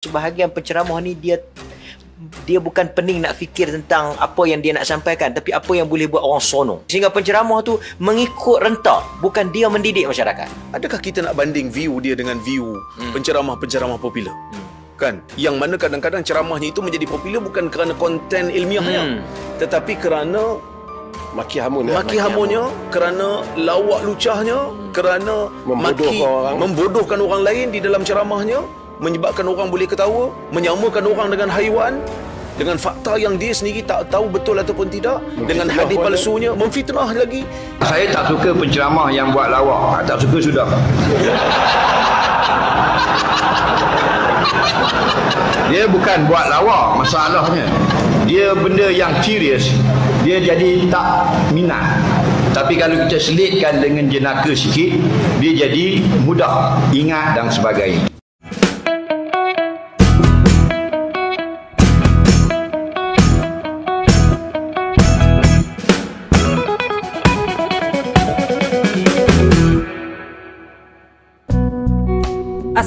sebahagian penceramah ni dia dia bukan pening nak fikir tentang apa yang dia nak sampaikan tapi apa yang boleh buat orang seronok sehingga penceramah tu mengikut rentak bukan dia mendidik masyarakat adakah kita nak banding view dia dengan view hmm. penceramah-penceramah popular hmm. kan yang mana kadang-kadang ceramahnya itu menjadi popular bukan kerana konten ilmiahnya hmm. tetapi kerana maki hamun ya, maki hamunnya hamun. kerana lawak lucahnya hmm. kerana membodohkan maki, orang membodohkan orang lain di dalam ceramahnya menyebabkan orang boleh ketawa, menyamakan orang dengan haiwan, dengan fakta yang dia sendiri tak tahu betul ataupun tidak, memfitnah dengan hadis palsunya, memfitnah lagi. Saya tak suka penceramah yang buat lawak. Ah, tak suka sudah. Dia bukan buat lawak masalahnya. Dia benda yang serius. Dia jadi tak minat. Tapi kalau kita selitkan dengan jenaka sikit, dia jadi mudah ingat dan sebagainya.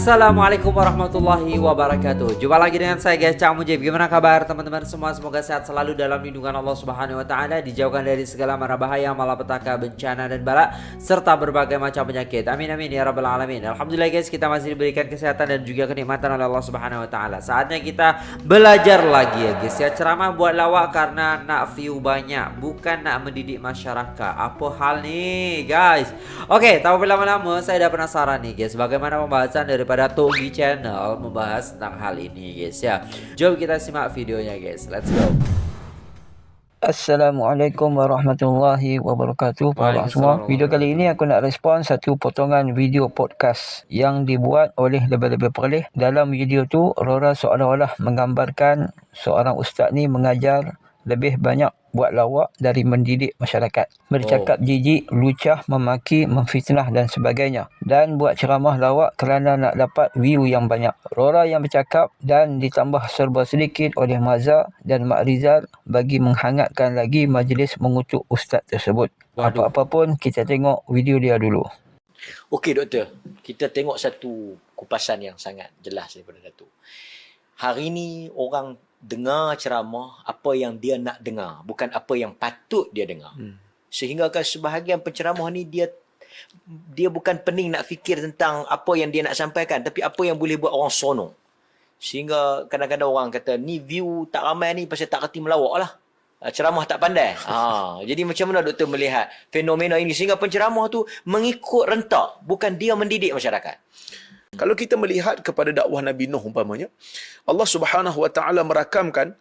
Assalamualaikum warahmatullahi wabarakatuh. Jumpa lagi dengan saya guys Cak Mujib. Gimana kabar teman-teman semua? Semoga sehat selalu dalam lindungan Allah Subhanahu wa taala, dijauhkan dari segala mara bahaya, malapetaka, bencana dan bala serta berbagai macam penyakit. Amin amin ya rabbal alamin. Alhamdulillah guys, kita masih diberikan kesehatan dan juga kenikmatan oleh Allah Subhanahu wa taala. Saatnya kita belajar lagi ya guys. Ya ceramah buat lawak karena nak view banyak, bukan nak mendidik masyarakat. Apa hal nih guys? Oke, tanpa lama-lama saya udah penasaran nih guys, bagaimana pembahasan dari pada Togi Channel membahas tentang hal ini guys ya. Jom kita simak videonya guys. Let's go. Assalamualaikum warahmatullahi wabarakatuh Para semua Video kali ini aku nak respon satu potongan video podcast Yang dibuat oleh lebih-lebih perlih Dalam video tu Rora seolah-olah menggambarkan Seorang ustaz ni mengajar lebih banyak buat lawak dari mendidik masyarakat. Bercakap oh. jijik, lucah, memaki, memfitnah dan sebagainya. Dan buat ceramah lawak kerana nak dapat view yang banyak. Rora yang bercakap dan ditambah serba sedikit oleh Mazza dan Mak Rizal bagi menghangatkan lagi majlis mengutuk ustaz tersebut. Waduh. Apa-apa pun kita tengok video dia dulu. Okey doktor, kita tengok satu kupasan yang sangat jelas daripada Datuk. Hari ini orang dengar ceramah apa yang dia nak dengar bukan apa yang patut dia dengar hmm. sehingga kan sebahagian penceramah ni dia dia bukan pening nak fikir tentang apa yang dia nak sampaikan tapi apa yang boleh buat orang sonong sehingga kadang-kadang orang kata ni view tak ramai ni pasal tak reti melawak lah ah, ceramah tak pandai ha, jadi macam mana doktor melihat fenomena ini sehingga penceramah tu mengikut rentak bukan dia mendidik masyarakat kalau kita melihat kepada dakwah Nabi Nuh umpamanya, Allah Subhanahu wa taala merakamkan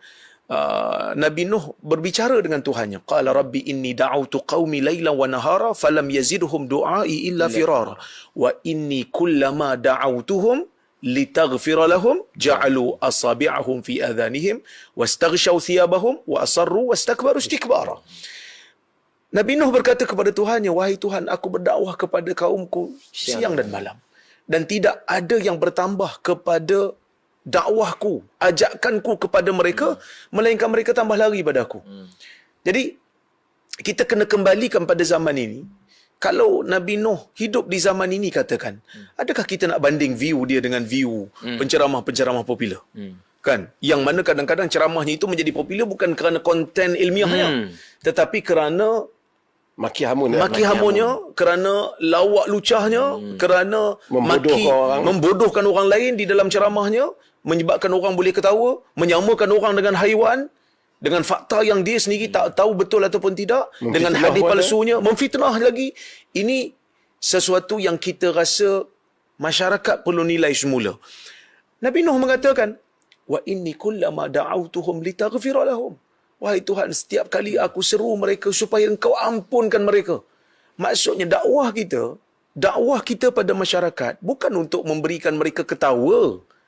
uh, Nabi Nuh berbicara dengan Tuhannya. Qala rabbi inni da'awtu qaumi Laila wa nahara falam yaziduhum du'ai illa firar. Wa inni kullama da'awtuhum لتغفر لهم جعلوا أصابعهم في أذانهم واستغشوا ثيابهم وأصروا واستكبروا استكبارا Nabi Nuh berkata kepada Tuhannya, Wahai Tuhan, aku berdakwah kepada kaumku siang dan malam dan tidak ada yang bertambah kepada dakwahku, ajakanku kepada mereka, hmm. melainkan mereka tambah lari pada aku. Hmm. Jadi, kita kena kembalikan pada zaman ini. Kalau Nabi Nuh hidup di zaman ini katakan, hmm. adakah kita nak banding view dia dengan view hmm. penceramah-penceramah popular? Hmm kan yang mana kadang-kadang ceramahnya itu menjadi popular bukan kerana konten ilmiahnya hmm. tetapi kerana maki hamun eh? maki ya, hamunnya hamun. kerana lawak lucahnya hmm. kerana membodohkan maki orang. membodohkan orang lain di dalam ceramahnya menyebabkan orang boleh ketawa menyamakan orang dengan haiwan dengan fakta yang dia sendiri tak tahu betul ataupun tidak memfitnah dengan hadis eh? palsunya memfitnah lagi ini sesuatu yang kita rasa masyarakat perlu nilai semula Nabi Nuh mengatakan wa inni kullama da'awtuhum litaghfira lahum Wahai Tuhan, setiap kali aku seru mereka supaya engkau ampunkan mereka. Maksudnya dakwah kita, dakwah kita pada masyarakat bukan untuk memberikan mereka ketawa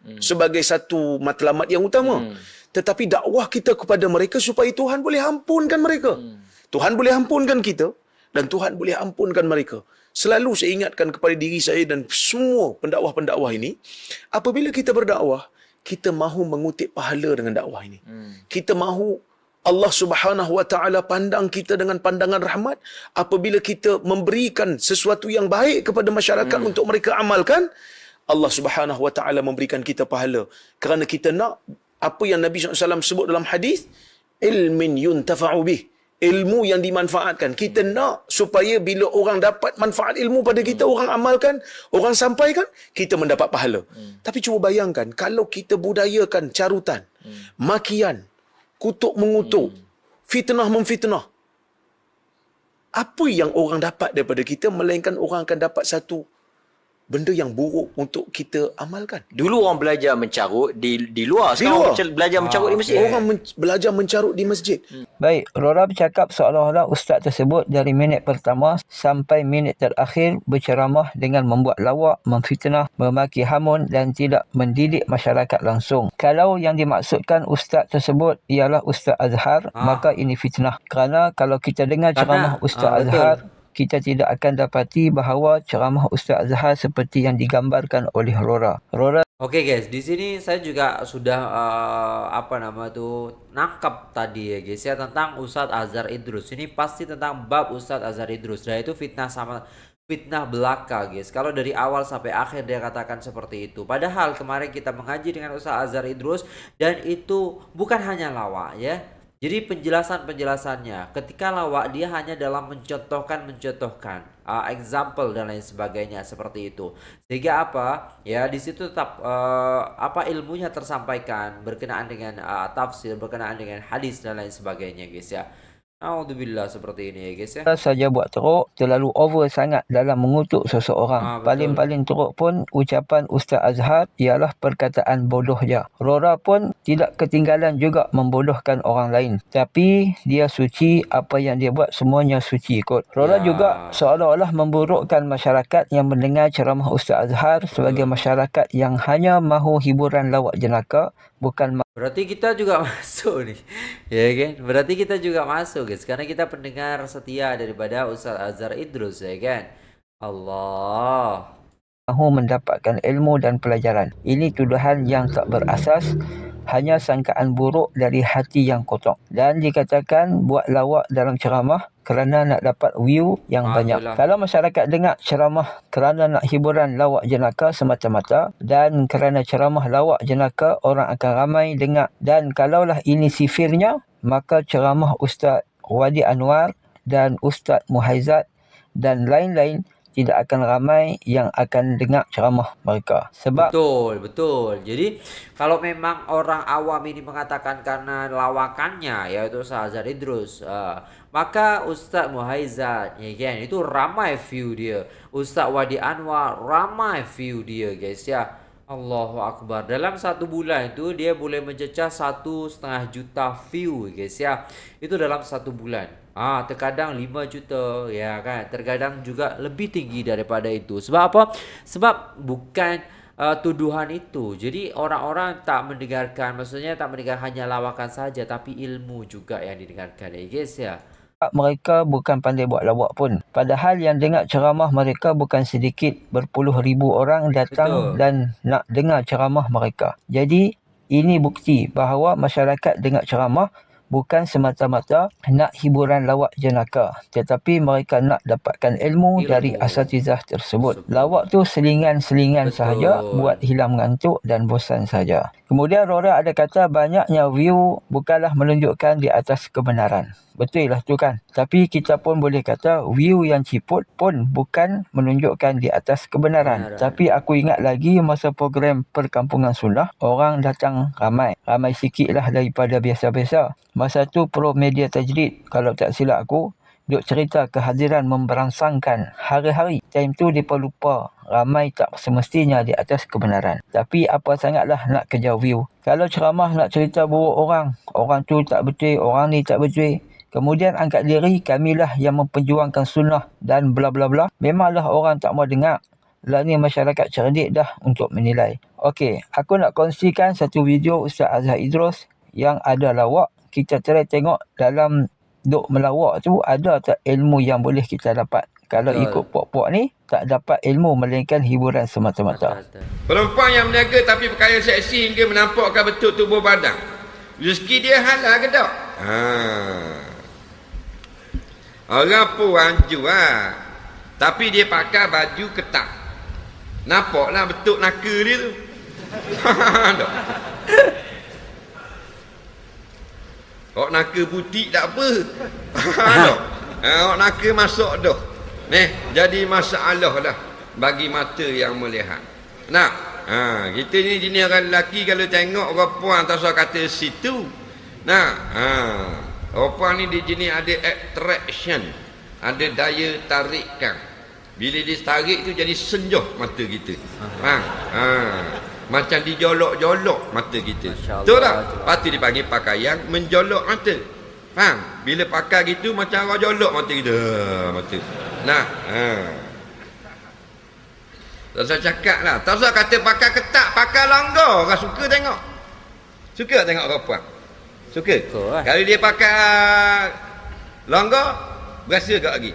hmm. sebagai satu matlamat yang utama. Hmm. Tetapi dakwah kita kepada mereka supaya Tuhan boleh ampunkan mereka. Hmm. Tuhan boleh ampunkan kita dan Tuhan boleh ampunkan mereka. Selalu saya ingatkan kepada diri saya dan semua pendakwah-pendakwah ini, apabila kita berdakwah, kita mahu mengutip pahala dengan dakwah ini. Hmm. Kita mahu Allah Subhanahu Wa Taala pandang kita dengan pandangan rahmat apabila kita memberikan sesuatu yang baik kepada masyarakat hmm. untuk mereka amalkan Allah Subhanahu Wa Taala memberikan kita pahala kerana kita nak apa yang Nabi SAW sebut dalam hadis ilmin yuntafa'u bih ilmu yang dimanfaatkan kita nak supaya bila orang dapat manfaat ilmu pada kita hmm. orang amalkan orang sampaikan kita mendapat pahala hmm. tapi cuba bayangkan kalau kita budayakan carutan hmm. makian kutuk mengutuk, hmm. fitnah memfitnah. Apa yang orang dapat daripada kita melainkan orang akan dapat satu benda yang buruk untuk kita amalkan. Dulu orang belajar mencarut di di luar, sekarang di luar. orang belajar mencarut di masjid. Okay. Orang men- belajar mencarut di masjid. Hmm. Baik, Rora bercakap seolah-olah ustaz tersebut dari minit pertama sampai minit terakhir berceramah dengan membuat lawak, memfitnah, memaki hamun dan tidak mendidik masyarakat langsung. Kalau yang dimaksudkan ustaz tersebut ialah Ustaz Azhar, ah. maka ini fitnah. Kerana kalau kita dengar ceramah ah. Ustaz ah, Azhar, kita tidak akan dapati bahawa ceramah Ustaz Zahar seperti yang digambarkan oleh Rora. Rora Okey guys, di sini saya juga sudah uh, apa nama tuh nangkap tadi ya guys ya tentang Ustaz Azhar Idrus. Ini pasti tentang bab Ustaz Azhar Idrus. Dan itu fitnah sama fitnah belaka guys. Kalau dari awal sampai akhir dia katakan seperti itu. Padahal kemarin kita mengaji dengan Ustaz Azhar Idrus dan itu bukan hanya lawa ya. Jadi penjelasan-penjelasannya, ketika lawak dia hanya dalam mencontohkan-mencontohkan, uh, ah, example dan lain sebagainya seperti itu. Sehingga apa? Ya, di situ tetap uh, apa ilmunya tersampaikan berkenaan dengan uh, tafsir, berkenaan dengan hadis dan lain sebagainya, guys ya. Alhamdulillah seperti ini ya guys ya. saja buat teruk, terlalu over sangat dalam mengutuk seseorang. Ah, Paling-paling ha, teruk pun ucapan Ustaz Azhar ialah perkataan bodoh je. Rora pun tidak ketinggalan juga membodohkan orang lain. Tapi dia suci apa yang dia buat semuanya suci kot. Rora ya. juga seolah-olah memburukkan masyarakat yang mendengar ceramah Ustaz Azhar sebagai masyarakat yang hanya mahu hiburan lawak jenaka bukan berarti kita juga masuk nih ya yeah, kan berarti kita juga masuk guys karena kita pendengar setia daripada Ustaz Azhar Idrus ya yeah, kan Allah mahu mendapatkan ilmu dan pelajaran ini tuduhan yang tak berasas hanya sangkaan buruk dari hati yang kotor. Dan dikatakan buat lawak dalam ceramah kerana nak dapat view yang ah, banyak. Itulah. Kalau masyarakat dengar ceramah kerana nak hiburan lawak jenaka semata-mata dan kerana ceramah lawak jenaka orang akan ramai dengar. Dan kalaulah ini sifirnya, maka ceramah Ustaz Wadi Anwar dan Ustaz Muhaizat dan lain-lain tidak akan ramai yang akan dengar ceramah mereka. Sebab betul, betul. Jadi kalau memang orang awam ini mengatakan karena lawakannya yaitu Sazar Idrus, uh, maka Ustaz Muhaizat ya kan itu ramai view dia. Ustaz Wadi Anwar ramai view dia guys ya. Allahu Akbar Dalam satu bulan itu dia boleh mencecah satu setengah juta view guys ya Itu dalam satu bulan Ah, ha, terkadang 5 juta ya kan. Terkadang juga lebih tinggi daripada itu. Sebab apa? Sebab bukan uh, tuduhan itu. Jadi orang-orang tak mendengarkan, maksudnya tak mendengar hanya lawakan saja tapi ilmu juga yang didengarkan. Ya guys ya. Mereka bukan pandai buat lawak pun. Padahal yang dengar ceramah mereka bukan sedikit berpuluh ribu orang datang Betul. dan nak dengar ceramah mereka. Jadi ini bukti bahawa masyarakat dengar ceramah bukan semata-mata nak hiburan lawak jenaka tetapi mereka nak dapatkan ilmu Ilmu. dari asatizah tersebut. Lawak tu selingan-selingan sahaja buat hilang mengantuk dan bosan saja. Kemudian Rora ada kata banyaknya view bukanlah menunjukkan di atas kebenaran. Betul lah tu kan. Tapi kita pun boleh kata view yang ciput pun bukan menunjukkan di atas kebenaran. Benar, Tapi aku ingat lagi masa program perkampungan Sunnah, orang datang ramai. Ramai sikit lah daripada biasa-biasa. Masa tu pro media tajrid, kalau tak silap aku, duk cerita kehadiran memberangsangkan hari-hari. Time tu dia lupa ramai tak semestinya di atas kebenaran. Tapi apa sangatlah nak kejar view. Kalau ceramah nak cerita buruk orang, orang tu tak betul, orang ni tak betul. Kemudian angkat diri kamilah yang memperjuangkan sunnah dan bla bla bla. Memanglah orang tak mau dengar. Lah ni masyarakat cerdik dah untuk menilai. Okey, aku nak kongsikan satu video Ustaz Azhar Idros yang ada lawak. Kita try tengok dalam duk melawak tu ada tak ilmu yang boleh kita dapat. Kalau ikut puak-puak ni, tak dapat ilmu melainkan hiburan semata-mata. Perempuan yang meniaga tapi perkara seksi hingga menampakkan betul tubuh badan. Rezeki dia halal ke tak? Haa. Orang puan jual Tapi dia pakai baju ketat Nampaklah betul naka dia tu Kok oh, naka butik tak apa Kok ha, oh, naka masuk tu Nih, Jadi masalah dah Bagi mata yang melihat Nah, ha, kita ni jenis orang lelaki kalau tengok orang puan tak kata situ. Nah, ha, Rupa ni di sini ada attraction. Ada daya tarikan. Bila dia tarik tu jadi senjoh mata kita. Ha. Ha. Macam dijolok-jolok mata kita. Betul tak? Lepas tu dipanggil pakaian menjolok mata. Faham? Bila pakai gitu macam orang jolok mata kita. Ha, mata. Nah. Ha. Tak usah cakap lah. Tak usah kata pakai ketak, pakai langgar. Orang suka tengok. Suka tengok orang puan. Suka? So, lah. Eh? Kalau dia pakai longgar, berasa kat lagi.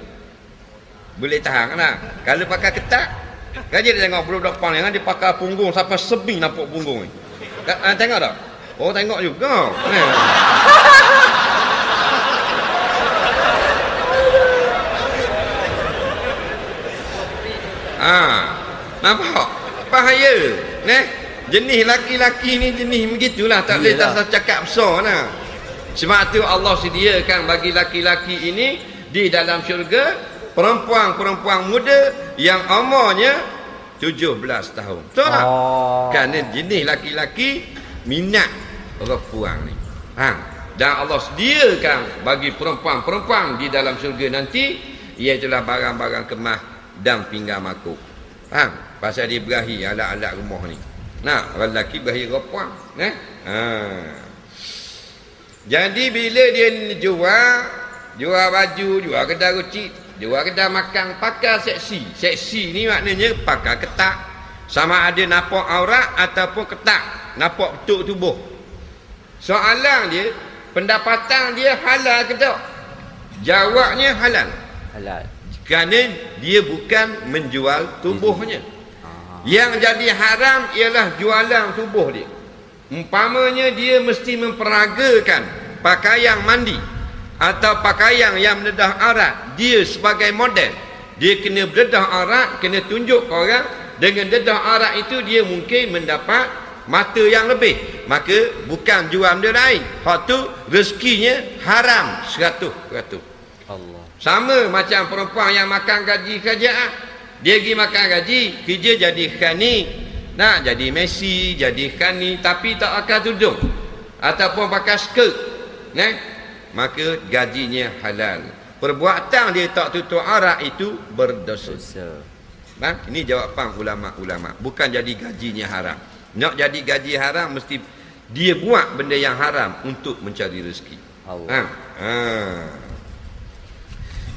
Boleh tahan kan lah. Kalau pakai ketak, kan dia tengok budak-budak pang ni, kan? dia pakai punggung sampai sebi nampak punggung ni. Kan, ah, tengok tak? Oh tengok juga. ah, nampak? Bahaya. neh jenis laki-laki ni jenis begitulah tak boleh tak cakap besar nah. sebab tu Allah sediakan bagi laki-laki ini di dalam syurga perempuan-perempuan muda yang umurnya 17 tahun betul oh. tak? Ah. kerana jenis laki-laki minat perempuan ni ha? dan Allah sediakan bagi perempuan-perempuan di dalam syurga nanti iaitu barang-barang kemah dan pinggang makuk ha? pasal dia berahi alat-alat rumah ni Nah, orang lelaki bahaya rapuan. nah, Ha. Jadi bila dia jual, jual baju, jual kedai rucit, jual kedai makan, pakai seksi. Seksi ni maknanya pakai ketak. Sama ada nampak aurat ataupun ketak. Nampak betul tubuh. Soalan dia, pendapatan dia halal ke tak? Jawabnya halal. Halal. Kerana dia bukan menjual tubuhnya. Hmm. Yang jadi haram ialah jualan tubuh dia. Umpamanya dia mesti memperagakan pakaian mandi atau pakaian yang mendedah arat dia sebagai model. Dia kena berdedah arat, kena tunjuk ke orang dengan dedah arat itu dia mungkin mendapat mata yang lebih. Maka bukan jual benda lain. Hak tu rezekinya haram 100%. Allah. Sama macam perempuan yang makan gaji kerajaan dia pergi makan gaji kerja jadi khani nak jadi Messi jadi khani tapi tak akan tudung ataupun pakai skirt nah maka gajinya halal perbuatan dia tak tutup arak itu berdosa Bang, ha? ini jawapan ulama-ulama. Bukan jadi gajinya haram. Nak jadi gaji haram mesti dia buat benda yang haram untuk mencari rezeki. Allah. Ha. ha.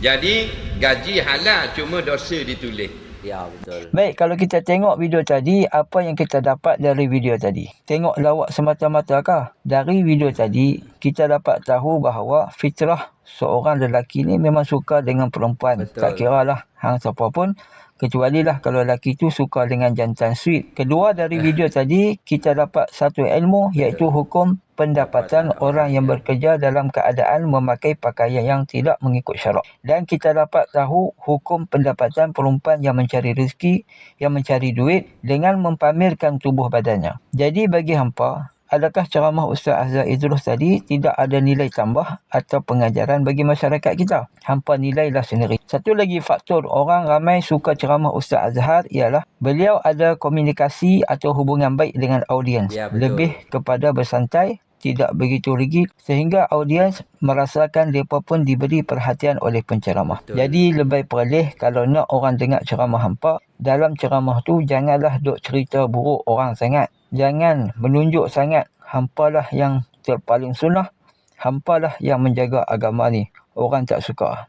Jadi gaji halal cuma dosa ditulis. Ya betul. Baik kalau kita tengok video tadi apa yang kita dapat dari video tadi? Tengok lawak semata-mata kah? Dari video tadi kita dapat tahu bahawa fitrah seorang lelaki ni memang suka dengan perempuan. Betul. Tak kiralah hang siapa pun. Kecuali lah kalau lelaki tu suka dengan jantan sweet. Kedua dari eh. video tadi, kita dapat satu ilmu iaitu hukum pendapatan orang yang yeah. bekerja dalam keadaan memakai pakaian yang tidak mengikut syarak. Dan kita dapat tahu hukum pendapatan perempuan yang mencari rezeki, yang mencari duit dengan mempamerkan tubuh badannya. Jadi bagi hampa, adakah ceramah Ustaz Azhar Idrus tadi tidak ada nilai tambah atau pengajaran bagi masyarakat kita? Hampa nilailah sendiri. Satu lagi faktor orang ramai suka ceramah Ustaz Azhar ialah beliau ada komunikasi atau hubungan baik dengan audiens. Ya, lebih kepada bersantai, tidak begitu rigid sehingga audiens merasakan mereka pun diberi perhatian oleh penceramah. Betul. Jadi lebih perlih kalau nak orang dengar ceramah hampa, dalam ceramah tu janganlah duk cerita buruk orang sangat. Jangan menunjuk sangat hampalah yang terpaling sunnah, hampalah yang menjaga agama ni. Orang tak suka.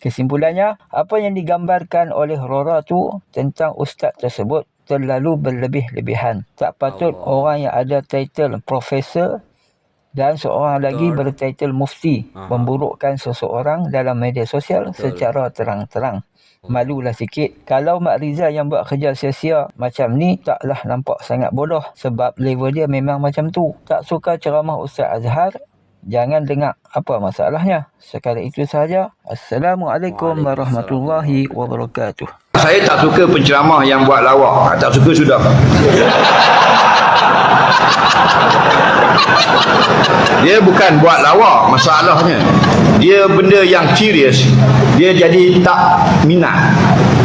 Kesimpulannya, apa yang digambarkan oleh Rora tu tentang ustaz tersebut terlalu berlebih-lebihan. Tak patut Allah. orang yang ada title profesor dan seorang Betul. lagi bertitle mufti Aha. memburukkan seseorang dalam media sosial Betul. secara terang-terang. Hmm. Malu lah sikit. Kalau Mak Rizal yang buat kerja sia-sia macam ni, taklah nampak sangat bodoh. Sebab level dia memang macam tu. Tak suka ceramah Ustaz Azhar, jangan dengar apa masalahnya. Sekali itu sahaja. Assalamualaikum warahmatullahi wabarakatuh. Saya tak suka penceramah yang buat lawak. Tak suka sudah. Dia bukan buat lawak masalahnya. Dia benda yang serius. Dia jadi tak minat.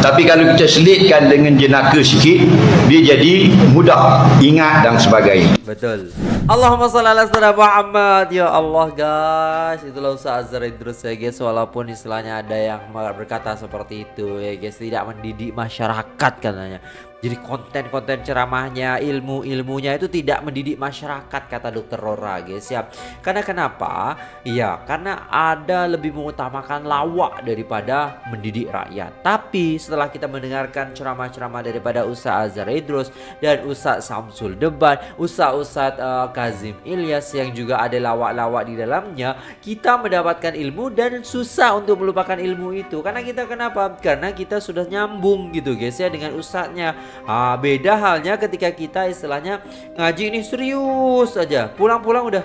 Tapi kalau kita selitkan dengan jenaka sikit, dia jadi mudah ingat dan sebagainya. Betul. Allahumma salli ala sayyidina Muhammad. Ya Allah guys, itulah usaha Azhar Idrus ya guys, walaupun istilahnya ada yang berkata seperti itu ya guys, tidak mendidik masyarakat katanya. Jadi konten-konten ceramahnya, ilmu-ilmunya itu tidak mendidik masyarakat kata dokter Rora guys ya. Karena kenapa? Ya, karena ada lebih mengutamakan lawak daripada mendidik rakyat. Tapi setelah kita mendengarkan ceramah-ceramah daripada Ustaz Azhar Idrus dan Ustaz Samsul Debat, Ustaz-Ustaz uh, Kazim Ilyas yang juga ada lawak-lawak di dalamnya, kita mendapatkan ilmu dan susah untuk melupakan ilmu itu. Karena kita kenapa? Karena kita sudah nyambung gitu guys ya dengan ustadznya Ah, beda halnya ketika kita istilahnya ngaji ini serius aja. Pulang-pulang udah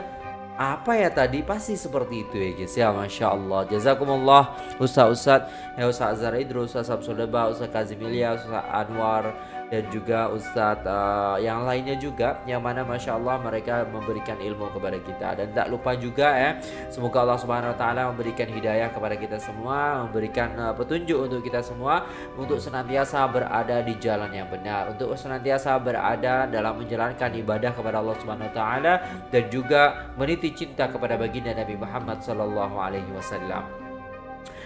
apa ya tadi pasti seperti itu ya guys ya masya Allah jazakumullah eh, ustaz ustaz ya ustaz Azhar Idrus ustaz Samsul ustaz Kazimilia ustaz Anwar dan juga Ustaz uh, yang lainnya juga yang mana Masya Allah mereka memberikan ilmu kepada kita dan tak lupa juga ya eh, semoga Allah Subhanahu Wa Taala memberikan hidayah kepada kita semua memberikan uh, petunjuk untuk kita semua untuk senantiasa berada di jalan yang benar untuk senantiasa berada dalam menjalankan ibadah kepada Allah Subhanahu Wa Taala dan juga meniti cinta kepada baginda Nabi Muhammad Sallallahu Alaihi Wasallam.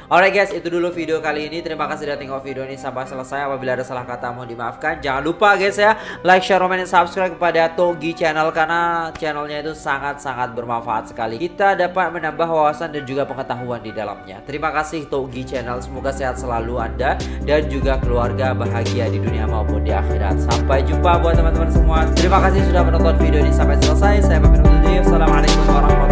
Oke guys, itu dulu video kali ini. Terima kasih sudah tengok video ini sampai selesai. Apabila ada salah kata mohon dimaafkan. Jangan lupa guys ya, like, share, comment, dan subscribe kepada Togi channel karena channelnya itu sangat-sangat bermanfaat sekali. Kita dapat menambah wawasan dan juga pengetahuan di dalamnya. Terima kasih Togi channel. Semoga sehat selalu Anda dan juga keluarga bahagia di dunia maupun di akhirat. Sampai jumpa buat teman-teman semua. Terima kasih sudah menonton video ini sampai selesai. Saya pamit undur diri. Assalamualaikum warahmatullahi wabarakatuh.